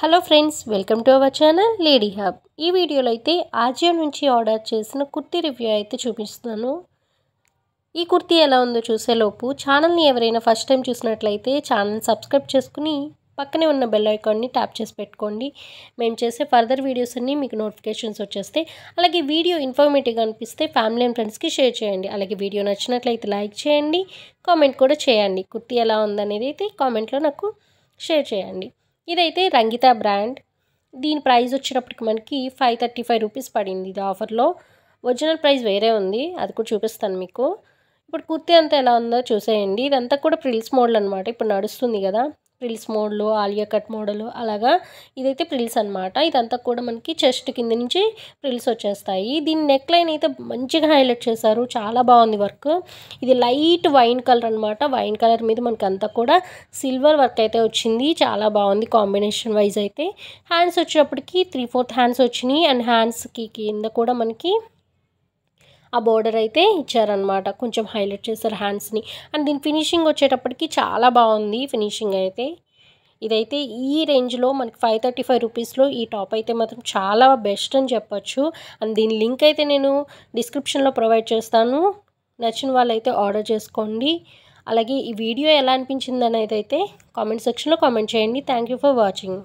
hello friends welcome to our channel lady hub ఈ వీడియోలో అయితే ఆజియో నుంచి ఆర్డర్ చేసిన కుర్తీ రివ్యూ అయితే చూపిస్తున్నాను ఈ కుర్తీ ఎలా ఉందో చూసేలోపు ఛానల్ని ఎవరైనా ఫస్ట్ టైం చూసినట్లయితే ఛానల్ సబ్స్క్రైబ్ చేసుకుని పక్కనే ఉన్న బెల్ ఐకాన్ని ట్యాప్ చేసి పెట్టుకోండి మేము చేసే ఫర్దర్ వీడియోస్ అన్నీ మీకు నోటిఫికేషన్స్ వచ్చేస్తాయి అలాగే వీడియో ఇన్ఫర్మేటివ్గా అనిపిస్తే ఫ్యామిలీ అండ్ ఫ్రెండ్స్కి షేర్ చేయండి అలాగే వీడియో నచ్చినట్లయితే లైక్ చేయండి కామెంట్ కూడా చేయండి కుర్తీ ఎలా ఉందనేది అయితే కామెంట్లో నాకు షేర్ చేయండి ఇదైతే రంగిత బ్రాండ్ దీని ప్రైస్ వచ్చినప్పటికి మనకి ఫైవ్ థర్టీ ఫైవ్ రూపీస్ పడింది ఇది ఆఫర్లో ఒరిజినల్ ప్రైస్ వేరే ఉంది అది కూడా చూపిస్తాను మీకు ఇప్పుడు కుర్తీ అంతా ఎలా ఉందో చూసేయండి ఇదంతా కూడా ప్రిల్స్ మోడల్ అనమాట ఇప్పుడు నడుస్తుంది కదా ప్రిల్స్ మోడ్లు ఆలియా కట్ మోడలు అలాగా ఇదైతే ప్రిల్స్ అనమాట ఇదంతా కూడా మనకి చెస్ట్ కింద నుంచి ప్రిల్స్ వచ్చేస్తాయి దీని నెక్ లైన్ అయితే మంచిగా హైలైట్ చేశారు చాలా బాగుంది వర్క్ ఇది లైట్ వైన్ కలర్ అనమాట వైన్ కలర్ మీద మనకి అంతా కూడా సిల్వర్ వర్క్ అయితే వచ్చింది చాలా బాగుంది కాంబినేషన్ వైజ్ అయితే హ్యాండ్స్ వచ్చేటప్పటికి త్రీ ఫోర్త్ హ్యాండ్స్ వచ్చినాయి అండ్ హ్యాండ్స్కి కింద కూడా మనకి ఆ బోర్డర్ అయితే ఇచ్చారనమాట కొంచెం హైలైట్ చేశారు హ్యాండ్స్ని అండ్ దీని ఫినిషింగ్ వచ్చేటప్పటికి చాలా బాగుంది ఫినిషింగ్ అయితే ఇదైతే ఈ రేంజ్లో మనకి ఫైవ్ థర్టీ ఫైవ్ రూపీస్లో ఈ టాప్ అయితే మాత్రం చాలా బెస్ట్ అని చెప్పొచ్చు అండ్ దీని లింక్ అయితే నేను డిస్క్రిప్షన్లో ప్రొవైడ్ చేస్తాను నచ్చిన వాళ్ళైతే ఆర్డర్ చేసుకోండి అలాగే ఈ వీడియో ఎలా అనిపించింది అనేది అయితే కామెంట్ సెక్షన్లో కామెంట్ చేయండి థ్యాంక్ యూ ఫర్ వాచింగ్